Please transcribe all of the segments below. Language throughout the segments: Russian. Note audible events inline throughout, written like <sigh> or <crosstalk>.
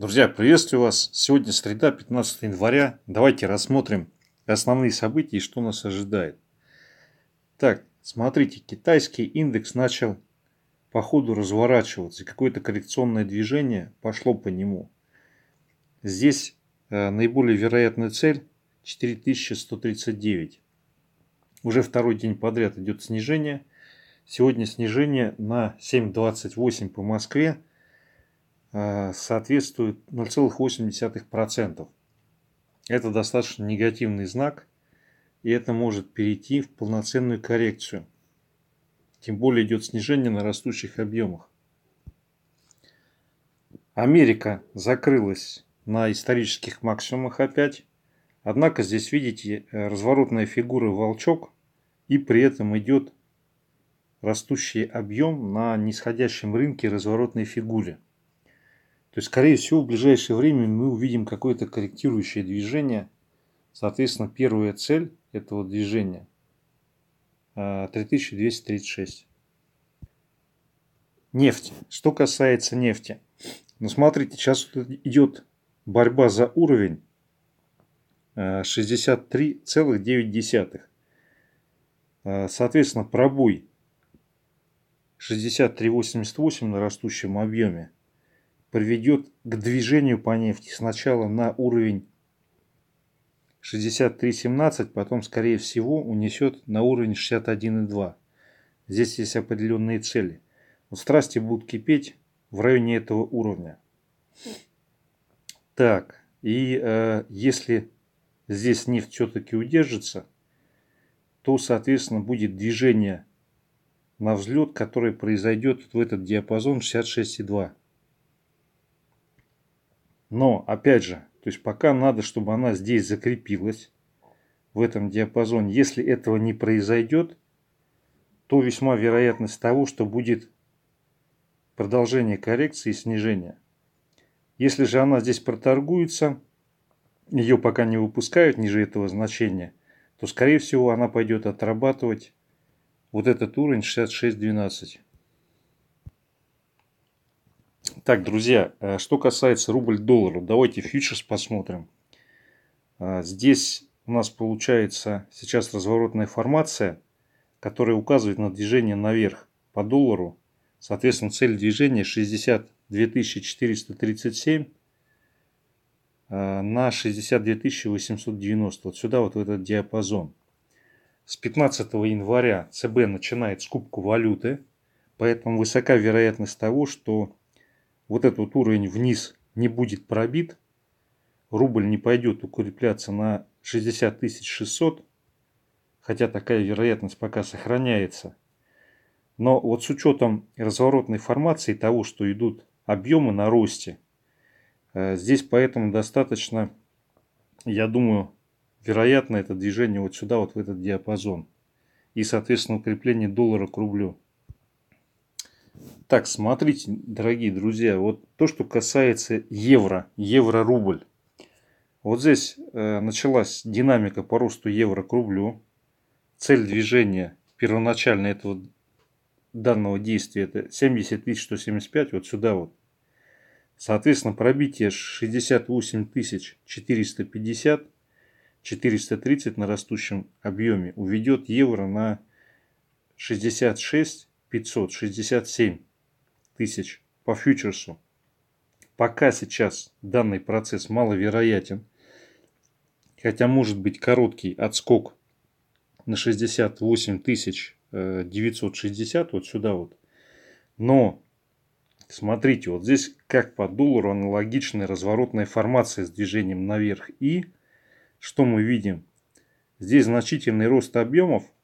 Друзья, приветствую вас. Сегодня среда, 15 января. Давайте рассмотрим основные события и что нас ожидает. Так, смотрите, китайский индекс начал по ходу разворачиваться. Какое-то коррекционное движение пошло по нему. Здесь э, наиболее вероятная цель 4139. Уже второй день подряд идет снижение. Сегодня снижение на 7.28 по Москве – Э, соответствует 0,8%. Это достаточно негативный знак, и это может перейти в полноценную коррекцию. Тем более идет снижение на растущих объемах. Америка закрылась на исторических максимумах опять. Однако здесь видите э, разворотная фигура волчок и при этом идет растущий объем на нисходящем рынке разворотной фигуре. То есть, скорее всего, в ближайшее время мы увидим какое-то корректирующее движение. Соответственно, первая цель этого движения 3236. Э, Нефть. Что касается нефти. Ну, смотрите, сейчас идет борьба за уровень 63,9. Э, э, соответственно, пробой 63,88 на растущем объеме приведет к движению по нефти сначала на уровень 63.17, потом, скорее всего, унесет на уровень 61.2. Здесь есть определенные цели. Вот страсти будут кипеть в районе этого уровня. Так, и э, если здесь нефть все-таки удержится, то, соответственно, будет движение на взлет, которое произойдет в этот диапазон 66,2. Но, опять же, то есть пока надо, чтобы она здесь закрепилась, в этом диапазоне. Если этого не произойдет, то весьма вероятность того, что будет продолжение коррекции и снижение. Если же она здесь проторгуется, ее пока не выпускают ниже этого значения, то, скорее всего, она пойдет отрабатывать вот этот уровень 6612. Так, друзья, э, что касается рубль-доллар, давайте фьючерс посмотрим. А, здесь у нас получается сейчас разворотная формация, которая указывает на движение наверх по доллару. Соответственно, цель движения 62 437 а, на 62 890. Вот сюда, вот в этот диапазон. С 15 января ЦБ начинает скупку валюты, поэтому высока вероятность того, что вот этот уровень вниз не будет пробит, рубль не пойдет укрепляться на 60 600, хотя такая вероятность пока сохраняется. Но вот с учетом разворотной формации того, что идут объемы на росте, э, здесь поэтому достаточно, я думаю, вероятно это движение вот сюда, вот в этот диапазон. И, соответственно, укрепление доллара к рублю. Так, смотрите, дорогие друзья, вот то, что касается евро, евро-рубль. Вот здесь э, началась динамика по росту евро к рублю. Цель движения первоначально этого данного действия это 70 175, вот сюда вот. Соответственно, пробитие 68 450, 430 на растущем объеме уведет евро на 66 567 тысяч по фьючерсу. Пока сейчас данный процесс маловероятен, хотя может быть короткий отскок на 68 тысяч 960 э, вот сюда вот. Но смотрите, вот здесь как по доллару аналогичная разворотная формация с движением наверх. И что мы видим? Здесь значительный рост объемов –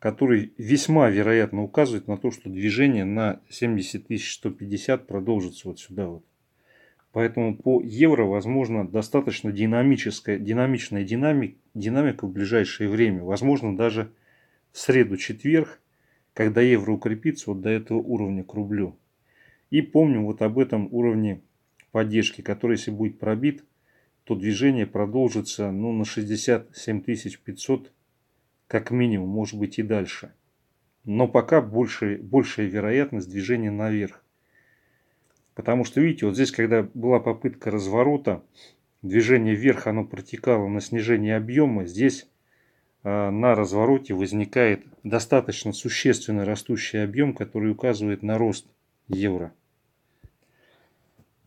который весьма вероятно указывает на то, что движение на 70 150 продолжится вот сюда вот. Поэтому по евро возможно достаточно динамическая, динамичная динамик, динамика в ближайшее время. Возможно даже в среду-четверг, когда евро укрепится вот до этого уровня к рублю. И помним вот об этом уровне поддержки, который если будет пробит, то движение продолжится ну, на 67 500 как минимум, может быть и дальше. Но пока больше, большая вероятность движения наверх. Потому что, видите, вот здесь, когда была попытка разворота, движение вверх, оно протекало на снижение объема. Здесь а, на развороте возникает достаточно существенно растущий объем, который указывает на рост евро.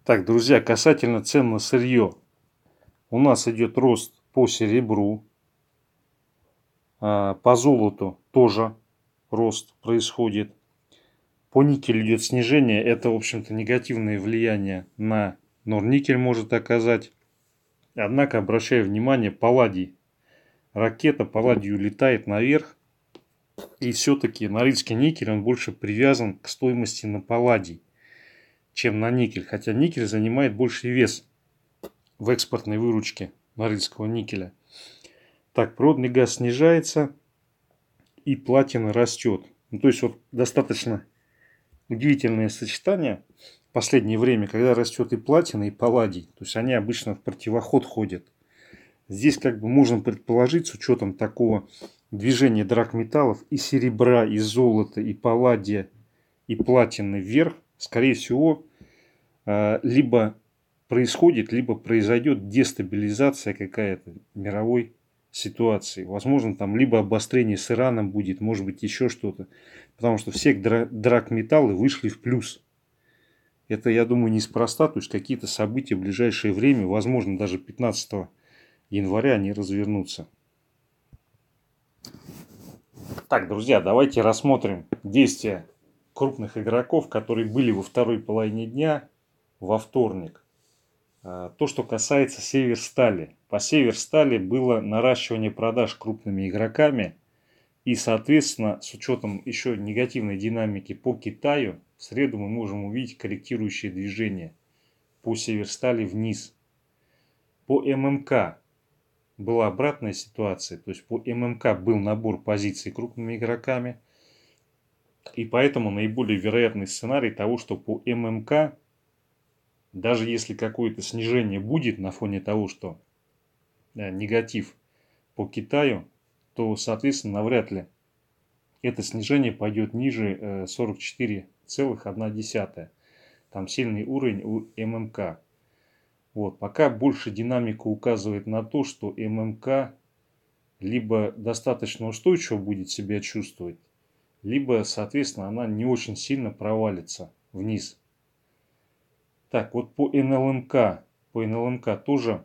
Так, друзья, касательно цен на сырье. У нас идет рост по серебру, а, по золоту тоже рост происходит. По никелю идет снижение. Это, в общем-то, негативное влияние на норникель может оказать. Однако, обращаю внимание, палладий. Ракета палладию летает наверх. И все-таки норильский никель, он больше привязан к стоимости на палладий, чем на никель. Хотя никель занимает больший вес в экспортной выручке норильского никеля – так, природный газ снижается и платина растет. Ну, то есть вот достаточно удивительное сочетание в последнее время, когда растет и платина, и палладий. То есть они обычно в противоход ходят. Здесь как бы можно предположить, с учетом такого движения драгметаллов и серебра, и золота, и палладия, и платины вверх, скорее всего, э, либо происходит, либо произойдет дестабилизация какая-то мировой ситуации. Возможно, там либо обострение с Ираном будет, может быть, еще что-то. Потому что все драк металлы вышли в плюс. Это, я думаю, неспроста. То есть, какие-то события в ближайшее время, возможно, даже 15 января они развернутся. Так, друзья, давайте рассмотрим действия крупных игроков, которые были во второй половине дня во вторник. А, то, что касается Северстали. По Северстали было наращивание продаж крупными игроками. И, соответственно, с учетом еще негативной динамики по Китаю, в среду мы можем увидеть корректирующее движение по Северстали вниз. По ММК была обратная ситуация. То есть по ММК был набор позиций крупными игроками. И поэтому наиболее вероятный сценарий того, что по ММК даже если какое-то снижение будет на фоне того, что э, негатив по Китаю, то, соответственно, навряд ли это снижение пойдет ниже 44,1. Э, Там сильный уровень у ММК. Вот, пока больше динамика указывает на то, что ММК либо достаточно устойчиво будет себя чувствовать, либо, соответственно, она не очень сильно провалится вниз – так, вот по НЛМК. По НЛМК тоже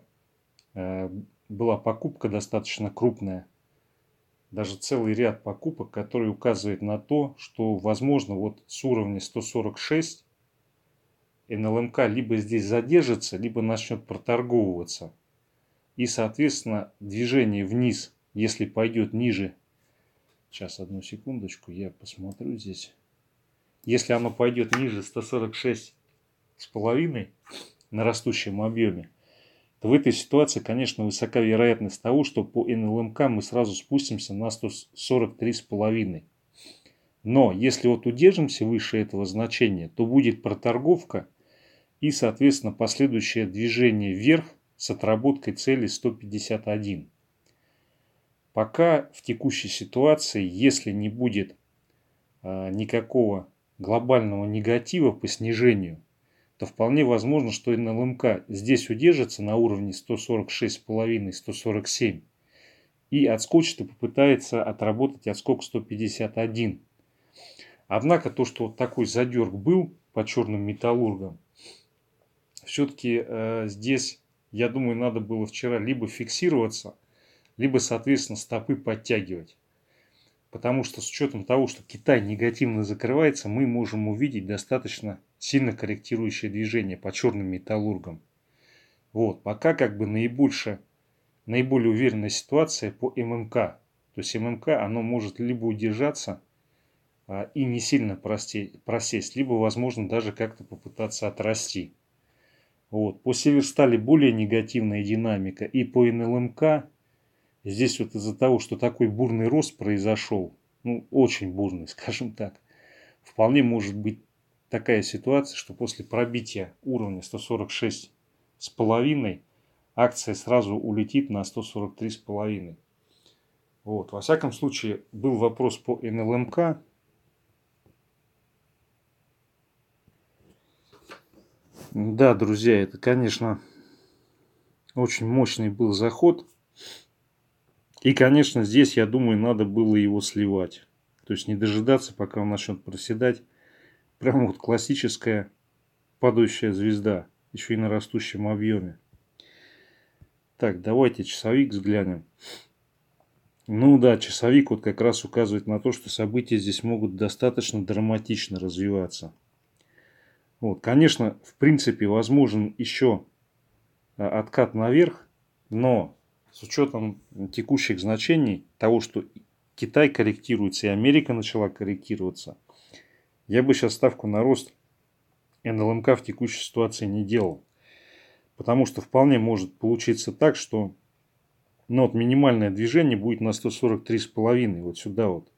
э, была покупка достаточно крупная. Даже целый ряд покупок, которые указывает на то, что возможно вот с уровня 146 НЛМК либо здесь задержится, либо начнет проторговываться. И, соответственно, движение вниз, если пойдет ниже. Сейчас, одну секундочку, я посмотрю здесь. Если оно пойдет ниже 146 с половиной на растущем объеме, то в этой ситуации, конечно, высока вероятность того, что по НЛМК мы сразу спустимся на 143,5. Но если вот удержимся выше этого значения, то будет проторговка и, соответственно, последующее движение вверх с отработкой цели 151. Пока в текущей ситуации, если не будет а, никакого глобального негатива по снижению, то вполне возможно, что НЛМК здесь удержится на уровне 146,5-147 и отскочит и попытается отработать отскок 151. Однако то, что вот такой задерг был по черным металлургам, все-таки э, здесь, я думаю, надо было вчера либо фиксироваться, либо, соответственно, стопы подтягивать. Потому что с учетом того, что Китай негативно закрывается, мы можем увидеть достаточно сильно корректирующее движение по черным металлургам. Вот, пока как бы наибольшая, наиболее уверенная ситуация по ММК. То есть ММК, оно может либо удержаться а, и не сильно прости, просесть, либо, возможно, даже как-то попытаться отрасти. Вот. По Северстали более негативная динамика и по НЛМК Здесь вот из-за того, что такой бурный рост произошел, ну, очень бурный, <laughs> скажем так, вполне может быть такая ситуация, что после пробития уровня 146 с половиной акция сразу улетит на 143 с половиной. Вот. Во всяком случае, был вопрос по НЛМК. Да, друзья, это, конечно, очень мощный был заход. И, конечно, здесь, я думаю, надо было его сливать. То есть не дожидаться, пока он начнет проседать. Прямо вот классическая падающая звезда, еще и на растущем объеме. Так, давайте часовик взглянем. Ну да, часовик вот как раз указывает на то, что события здесь могут достаточно драматично развиваться. Вот, конечно, в принципе, возможен еще а, откат наверх, но с учетом текущих значений, того, что Китай корректируется и Америка начала корректироваться, я бы сейчас ставку на рост НЛМК в текущей ситуации не делал. Потому что вполне может получиться так, что ну, вот минимальное движение будет на 143,5 вот сюда вот.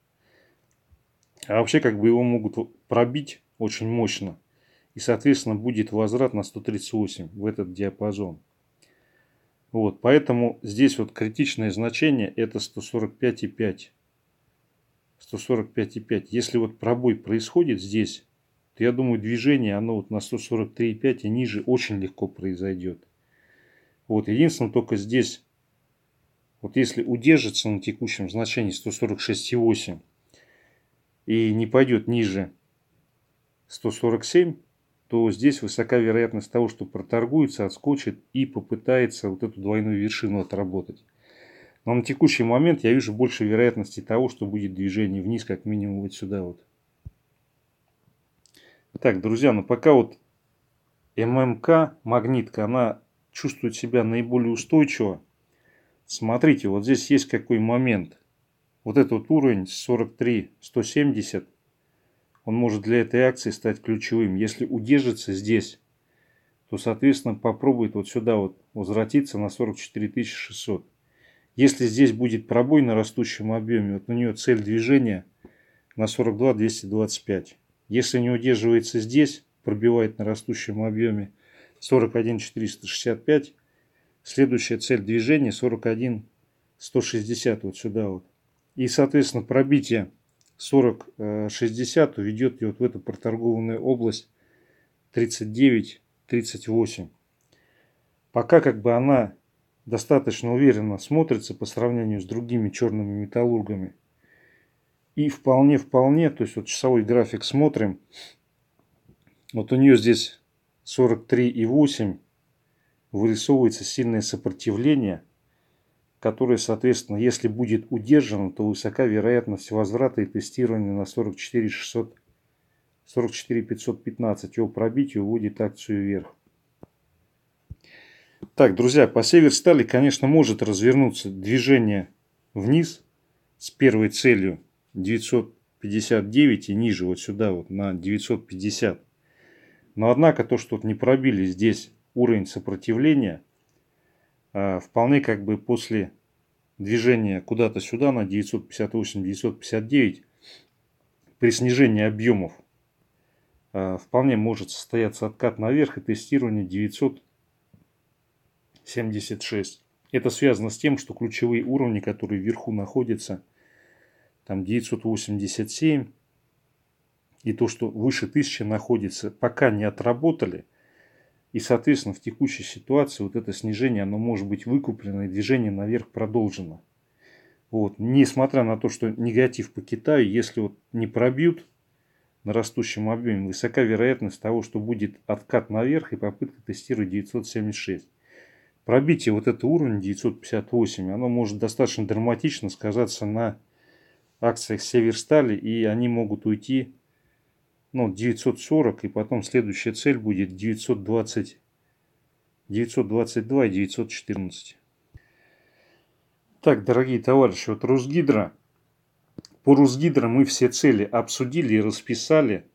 А вообще как бы его могут пробить очень мощно. И соответственно будет возврат на 138 в этот диапазон. Вот, поэтому здесь вот критичное значение это 145,5. 145,5. Если вот пробой происходит здесь, то я думаю движение оно вот на 143,5 и ниже очень легко произойдет. Вот, единственное только здесь, вот если удержится на текущем значении 146,8 и не пойдет ниже 147, то здесь высока вероятность того, что проторгуется, отскочит и попытается вот эту двойную вершину отработать. Но на текущий момент я вижу больше вероятности того, что будет движение вниз, как минимум вот сюда вот. Так, друзья, ну пока вот ММК, магнитка, она чувствует себя наиболее устойчиво. Смотрите, вот здесь есть какой момент. Вот этот уровень 43-170, он может для этой акции стать ключевым. Если удержится здесь, то, соответственно, попробует вот сюда вот возвратиться на 44 600. Если здесь будет пробой на растущем объеме, вот у нее цель движения на 42 225. Если не удерживается здесь, пробивает на растущем объеме 41 465, следующая цель движения 41 160 вот сюда вот. И, соответственно, пробитие 40-60 уведет ее вот в эту проторгованную область 39-38. Пока как бы она достаточно уверенно смотрится по сравнению с другими черными металлургами. И вполне-вполне, то есть вот часовой график смотрим, вот у нее здесь 43,8 вырисовывается сильное сопротивление – которое, соответственно, если будет удержано, то высока вероятность возврата и тестирования на 44 600 44 515. Его пробитие уводит акцию вверх. Так, друзья, по Северстали, конечно, может развернуться движение вниз с первой целью 959 и ниже, вот сюда, вот на 950. Но однако то, что не пробили здесь уровень сопротивления – а, вполне как бы после движения куда-то сюда на 958-959 при снижении объемов а, вполне может состояться откат наверх и тестирование 976. Это связано с тем, что ключевые уровни, которые вверху находятся, там 987 и то, что выше 1000 находится, пока не отработали – и, соответственно, в текущей ситуации вот это снижение, оно может быть выкуплено и движение наверх продолжено. Вот. Несмотря на то, что негатив по Китаю, если вот не пробьют на растущем объеме, высока вероятность того, что будет откат наверх и попытка тестировать 976. Пробитие вот этого уровня 958, оно может достаточно драматично сказаться на акциях Северстали, и они могут уйти ну, 940, и потом следующая цель будет 920, 922 и 914. Так, дорогие товарищи, вот Русгидро, по Русгидро мы все цели обсудили и расписали.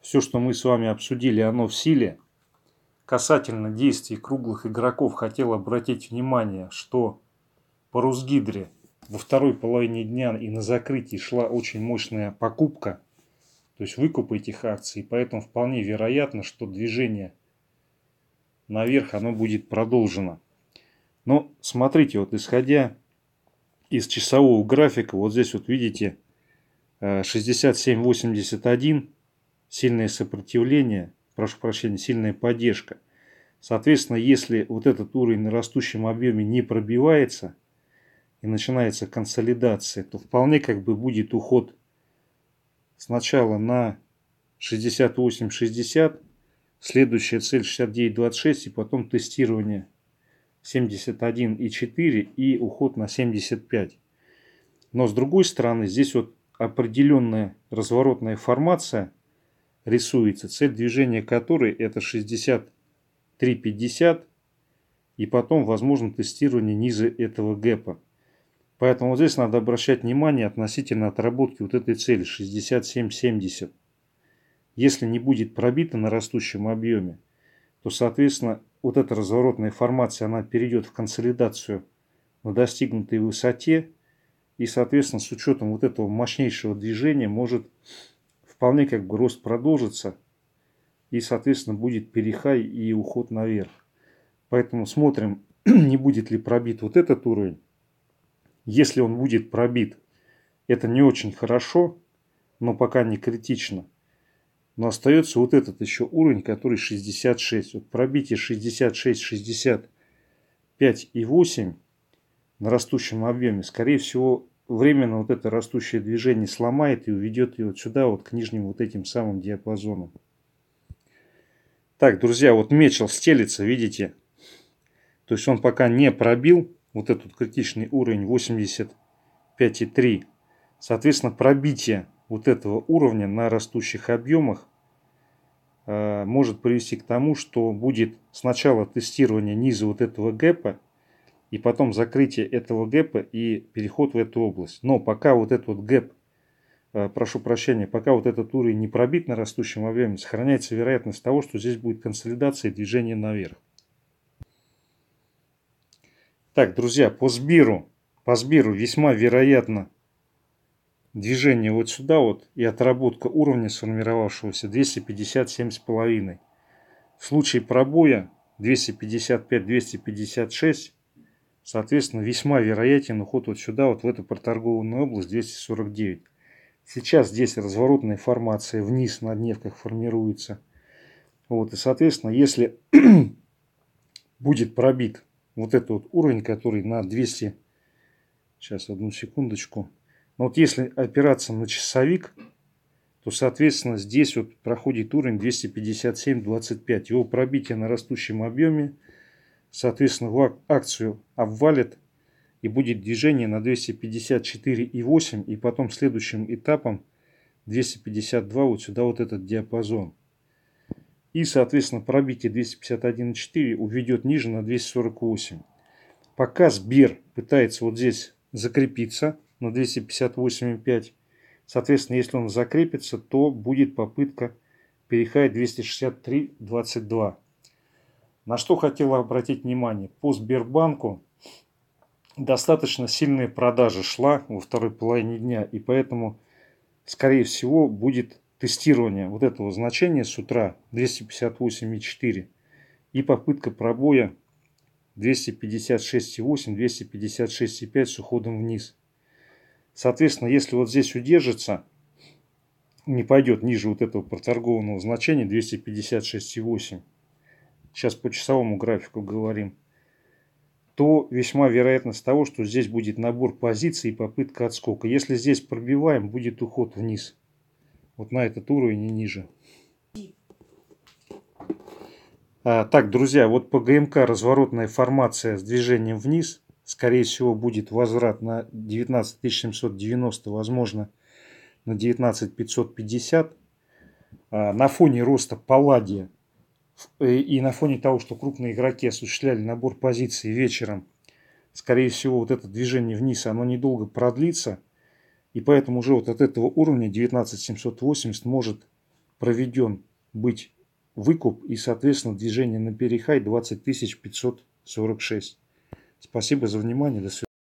Все, что мы с вами обсудили, оно в силе. Касательно действий круглых игроков хотел обратить внимание, что по Русгидре во второй половине дня и на закрытии шла очень мощная покупка – то есть выкупа этих акций. И поэтому вполне вероятно, что движение наверх оно будет продолжено. Но смотрите, вот исходя из часового графика, вот здесь вот видите 67.81, э, сильное сопротивление, прошу прощения, сильная поддержка. Соответственно, если вот этот уровень на растущем объеме не пробивается и начинается консолидация, то вполне как бы будет уход сначала на 68-60, следующая цель 69-26 и потом тестирование 71,4 и уход на 75. Но с другой стороны, здесь вот определенная разворотная формация рисуется, цель движения которой это 63,50 и потом возможно тестирование ниже этого гэпа. Поэтому вот здесь надо обращать внимание относительно отработки вот этой цели 67-70. Если не будет пробита на растущем объеме, то, соответственно, вот эта разворотная формация, она перейдет в консолидацию на достигнутой высоте. И, соответственно, с учетом вот этого мощнейшего движения может вполне как бы рост продолжится. И, соответственно, будет перехай и уход наверх. Поэтому смотрим, <clears throat> не будет ли пробит вот этот уровень. Если он будет пробит, это не очень хорошо, но пока не критично. Но остается вот этот еще уровень, который 66. Вот пробитие 66, 65 и 8 на растущем объеме, скорее всего, временно вот это растущее движение сломает и уведет ее вот сюда, вот к нижним вот этим самым диапазонам. Так, друзья, вот Мечел стелится, видите? То есть он пока не пробил, вот этот критичный уровень 85,3. Соответственно, пробитие вот этого уровня на растущих объемах э, может привести к тому, что будет сначала тестирование низа вот этого гэпа, и потом закрытие этого гэпа и переход в эту область. Но пока вот этот гэп, э, прошу прощения, пока вот этот уровень не пробит на растущем объеме, сохраняется вероятность того, что здесь будет консолидация и движение наверх. Так, друзья, по Сбиру, по Сбиру весьма вероятно движение вот сюда вот и отработка уровня сформировавшегося 257,5. В случае пробоя 255-256, соответственно, весьма вероятен уход вот сюда, вот в эту проторгованную область 249. Сейчас здесь разворотная формация вниз на дневках формируется. Вот, и, соответственно, если <clears throat> будет пробит вот этот вот уровень, который на 200, сейчас одну секундочку, но вот если опираться на часовик, то, соответственно, здесь вот проходит уровень 257.25. Его пробитие на растущем объеме, соответственно, в акцию обвалит и будет движение на 254.8 и потом следующим этапом 252 вот сюда вот этот диапазон. И, соответственно, пробитие 251.4 уведет ниже на 248. Пока Сбер пытается вот здесь закрепиться на 258.5, соответственно, если он закрепится, то будет попытка переходить 263.22. На что хотела обратить внимание. По Сбербанку достаточно сильная продажа шла во второй половине дня, и поэтому, скорее всего, будет тестирования вот этого значения с утра 258,4 и попытка пробоя 256,8, 256,5 с уходом вниз. Соответственно, если вот здесь удержится, не пойдет ниже вот этого проторгованного значения 256,8, сейчас по часовому графику говорим, то весьма вероятность того, что здесь будет набор позиций и попытка отскока. Если здесь пробиваем, будет уход вниз вот на этот уровень и ниже. А, так, друзья, вот по ГМК разворотная формация с движением вниз. Скорее всего, будет возврат на 19790, возможно, на 19550. А, на фоне роста Палладия э, и на фоне того, что крупные игроки осуществляли набор позиций вечером, скорее всего, вот это движение вниз, оно недолго продлится – и поэтому уже вот от этого уровня 19780 может проведен быть выкуп и, соответственно, движение на перехай 20546. Спасибо за внимание. До свидания.